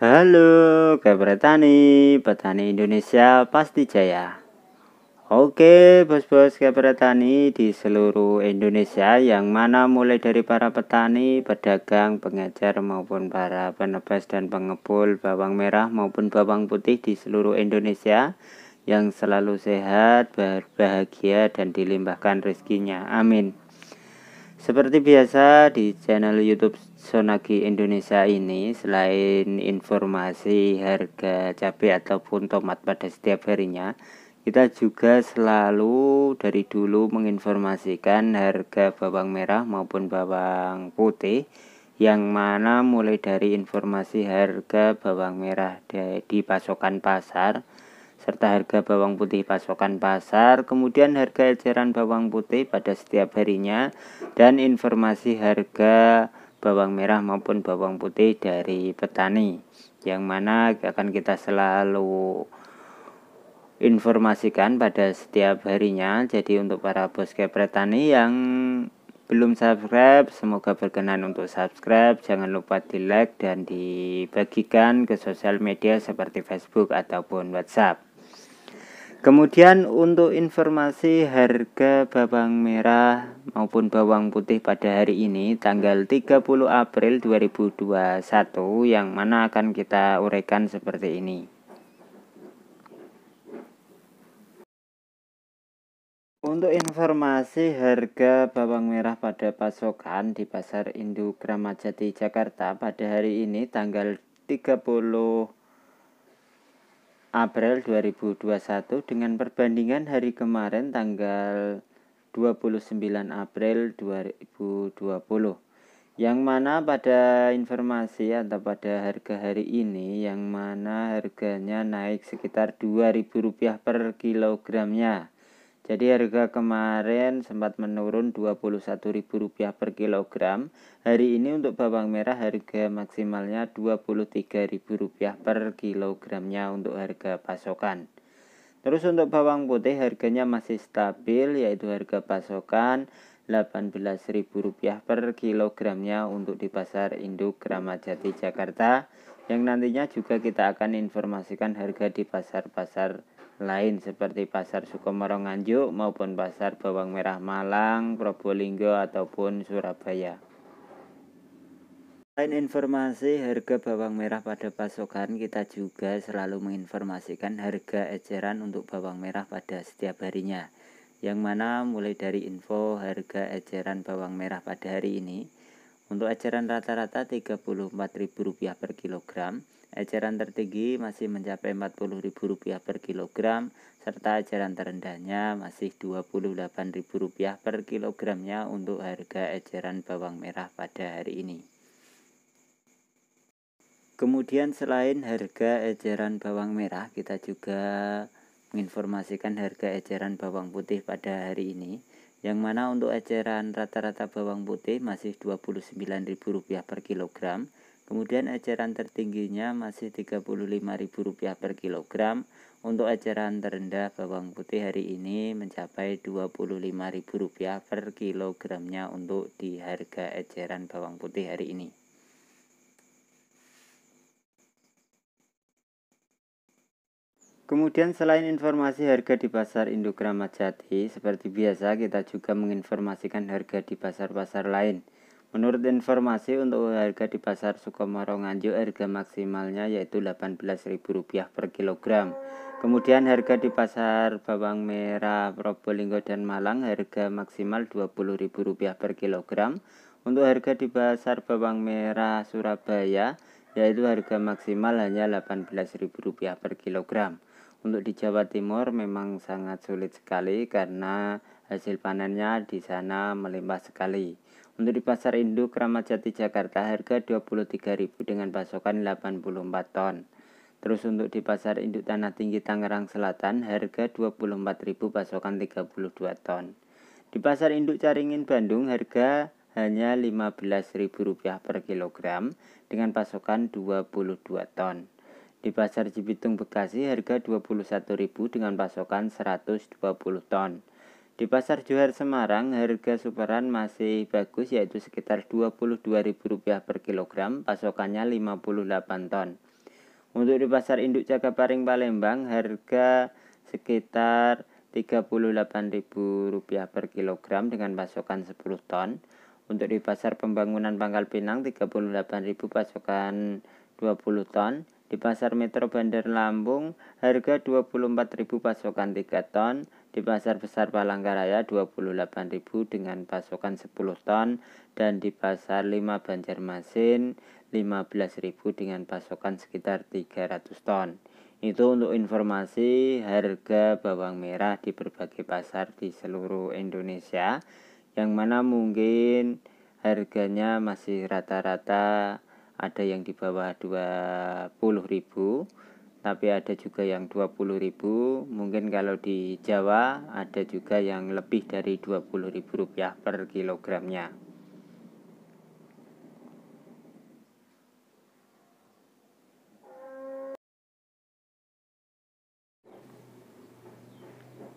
Halo, kabar tani, petani Indonesia pasti jaya. Oke, bos-bos kabar tani di seluruh Indonesia yang mana mulai dari para petani, pedagang, pengajar maupun para penebas dan pengepul bawang merah maupun bawang putih di seluruh Indonesia yang selalu sehat, berbahagia dan dilimpahkan rezekinya. Amin. Seperti biasa di channel YouTube Sonagi Indonesia ini, selain informasi harga cabai ataupun tomat pada setiap harinya, kita juga selalu dari dulu menginformasikan harga bawang merah maupun bawang putih yang mana mulai dari informasi harga bawang merah di pasokan pasar serta harga bawang putih pasokan pasar, kemudian harga eceran bawang putih pada setiap harinya, dan informasi harga bawang merah maupun bawang putih dari petani, yang mana akan kita selalu informasikan pada setiap harinya. Jadi untuk para bos petani yang belum subscribe, semoga berkenan untuk subscribe. Jangan lupa di like dan dibagikan ke sosial media seperti Facebook ataupun WhatsApp. Kemudian untuk informasi harga bawang merah maupun bawang putih pada hari ini tanggal 30 April 2021 yang mana akan kita uraikan seperti ini. Untuk informasi harga bawang merah pada pasokan di Pasar Induk Jati Jakarta pada hari ini tanggal 30 April 2021 dengan perbandingan hari kemarin tanggal 29 April 2020 yang mana pada informasi atau pada harga hari ini yang mana harganya naik sekitar Rp2.000 per kilogramnya jadi harga kemarin sempat menurun Rp21.000 per kilogram. Hari ini untuk bawang merah harga maksimalnya Rp23.000 per kilogramnya untuk harga pasokan. Terus untuk bawang putih harganya masih stabil yaitu harga pasokan Rp18.000 per kilogramnya untuk di pasar induk Kramajati Jakarta yang nantinya juga kita akan informasikan harga di pasar-pasar lain seperti Pasar Sukomoro Nganjuk maupun Pasar Bawang Merah Malang, Probolinggo ataupun Surabaya. Selain informasi harga bawang merah pada pasokan, kita juga selalu menginformasikan harga eceran untuk bawang merah pada setiap harinya. Yang mana mulai dari info harga eceran bawang merah pada hari ini, untuk eceran rata-rata Rp34.000 per kilogram, Eceran tertinggi masih mencapai Rp40.000 per kilogram serta eceran terendahnya masih Rp28.000 per kilogramnya untuk harga eceran bawang merah pada hari ini. Kemudian selain harga eceran bawang merah, kita juga menginformasikan harga eceran bawang putih pada hari ini. Yang mana untuk eceran rata-rata bawang putih masih Rp29.000 per kilogram, Kemudian eceran tertingginya masih Rp35.000 per kilogram. Untuk eceran terendah bawang putih hari ini mencapai Rp25.000 per kilogramnya untuk di harga eceran bawang putih hari ini. Kemudian selain informasi harga di pasar Indokramat Jati, seperti biasa kita juga menginformasikan harga di pasar-pasar lain. Menurut informasi untuk harga di pasar Sukomoro Nganjuk harga maksimalnya yaitu Rp18.000 per kilogram. Kemudian harga di pasar bawang merah Probolinggo dan Malang harga maksimal Rp20.000 per kilogram. Untuk harga di pasar bawang merah Surabaya yaitu harga maksimal hanya Rp18.000 per kilogram. Untuk di Jawa Timur memang sangat sulit sekali karena hasil panennya di sana melimpah sekali. Untuk di pasar induk Kramat Jati Jakarta harga 23.000 dengan pasokan 84 ton. Terus untuk di pasar induk Tanah Tinggi Tangerang Selatan harga 24.000 pasokan 32 ton. Di pasar induk Caringin Bandung harga hanya Rp15.000 per kilogram dengan pasokan 22 ton. Di pasar Cibitung Bekasi harga Rp21.000 dengan pasokan 120 ton. Di Pasar Johar Semarang, harga superan masih bagus yaitu sekitar Rp22.000 per kilogram, pasokannya 58 ton. Untuk di Pasar Induk Jagaparing Palembang, harga sekitar Rp38.000 per kilogram dengan pasokan 10 ton. Untuk di Pasar Pembangunan Pangkal Pinang, 38.000 pasokan 20 ton. Di Pasar Metro Bandar Lampung, harga 24.000 pasokan 3 ton di pasar besar Palangkaraya 28.000 dengan pasokan 10 ton dan di pasar 5 Banjarmasin 15.000 dengan pasokan sekitar 300 ton. Itu untuk informasi harga bawang merah di berbagai pasar di seluruh Indonesia yang mana mungkin harganya masih rata-rata ada yang di bawah 20.000 tapi ada juga yang 20.000 mungkin kalau di Jawa ada juga yang lebih dari 20.000 rupiah per kilogramnya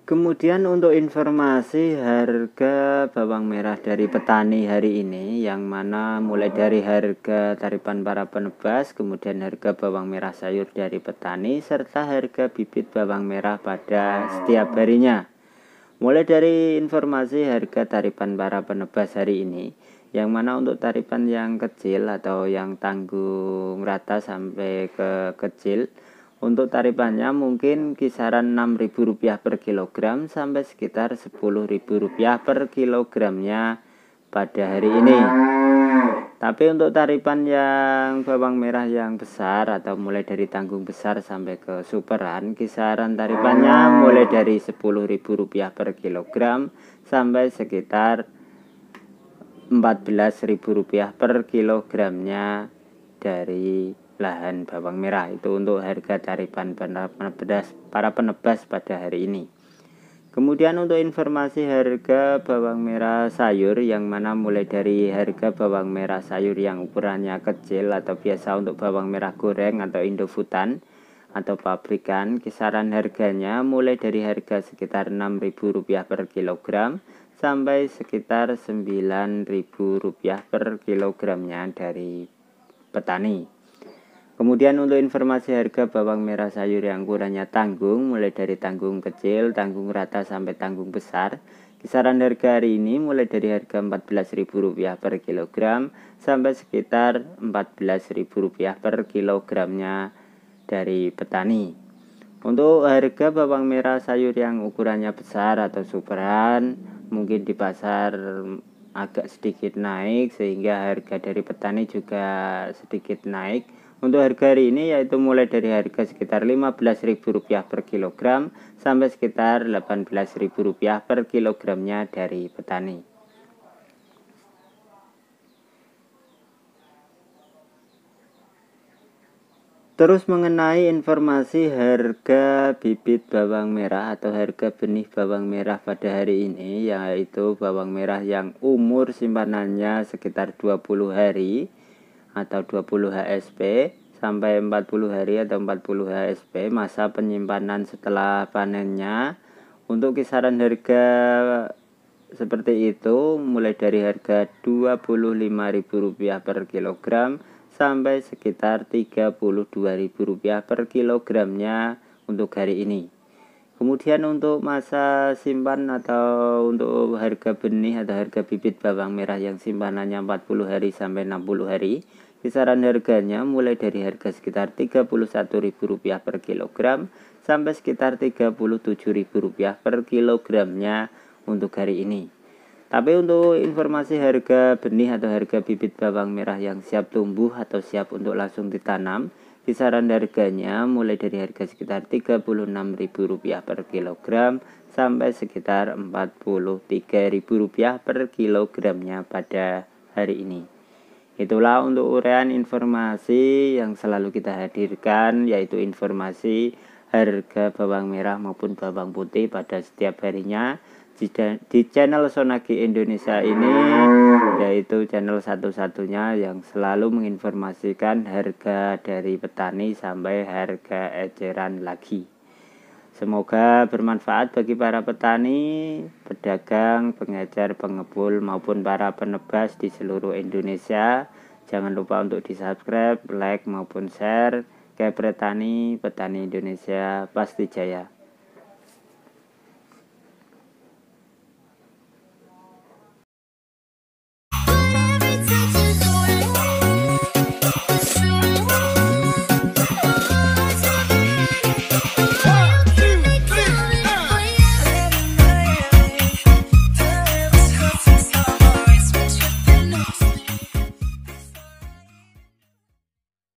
Kemudian untuk informasi harga bawang merah dari petani hari ini yang mana mulai dari harga taripan para penebas, kemudian harga bawang merah sayur dari petani serta harga bibit bawang merah pada setiap harinya. Mulai dari informasi harga taripan para penebas hari ini yang mana untuk taripan yang kecil atau yang tanggung rata sampai ke kecil untuk tarifannya mungkin kisaran Rp6.000 per kilogram sampai sekitar Rp10.000 per kilogramnya pada hari ini. Tapi untuk tarifan yang bawang merah yang besar atau mulai dari tanggung besar sampai ke superan, kisaran tarifannya mulai dari Rp10.000 per kilogram sampai sekitar Rp14.000 per kilogramnya dari lahan bawang merah itu untuk harga tarifan penebas para penebas pada hari ini. Kemudian untuk informasi harga bawang merah sayur yang mana mulai dari harga bawang merah sayur yang ukurannya kecil atau biasa untuk bawang merah goreng atau indofutan atau pabrikan kisaran harganya mulai dari harga sekitar Rp6.000 per kilogram sampai sekitar Rp9.000 per kilogramnya dari petani. Kemudian untuk informasi harga bawang merah sayur yang ukurannya tanggung, mulai dari tanggung kecil, tanggung rata sampai tanggung besar. Kisaran harga hari ini mulai dari harga Rp14.000 per kilogram sampai sekitar Rp14.000 per kilogramnya dari petani. Untuk harga bawang merah sayur yang ukurannya besar atau superan mungkin di pasar agak sedikit naik sehingga harga dari petani juga sedikit naik untuk harga hari ini yaitu mulai dari harga sekitar Rp15.000 per kilogram sampai sekitar Rp18.000 per kilogramnya dari petani. Terus mengenai informasi harga bibit bawang merah atau harga benih bawang merah pada hari ini yaitu bawang merah yang umur simpanannya sekitar 20 hari atau 20 HSP sampai 40 hari atau 40 HSP masa penyimpanan setelah panennya untuk kisaran harga seperti itu mulai dari harga Rp25.000 per kilogram sampai sekitar Rp32.000 per kilogramnya untuk hari ini. Kemudian untuk masa simpan atau untuk harga benih atau harga bibit bawang merah yang simpanannya 40 hari sampai 60 hari Kisaran harganya mulai dari harga sekitar Rp31.000 per kilogram sampai sekitar Rp37.000 per kilogramnya untuk hari ini. Tapi untuk informasi harga benih atau harga bibit bawang merah yang siap tumbuh atau siap untuk langsung ditanam, kisaran harganya mulai dari harga sekitar Rp36.000 per kilogram sampai sekitar Rp43.000 per kilogramnya pada hari ini. Itulah untuk uraian informasi yang selalu kita hadirkan yaitu informasi harga bawang merah maupun bawang putih pada setiap harinya di channel Sonagi Indonesia ini yaitu channel satu-satunya yang selalu menginformasikan harga dari petani sampai harga eceran lagi. Semoga bermanfaat bagi para petani, pedagang, pengajar, pengepul maupun para penebas di seluruh Indonesia. Jangan lupa untuk di-subscribe, like maupun share. petani, Petani Indonesia pasti jaya.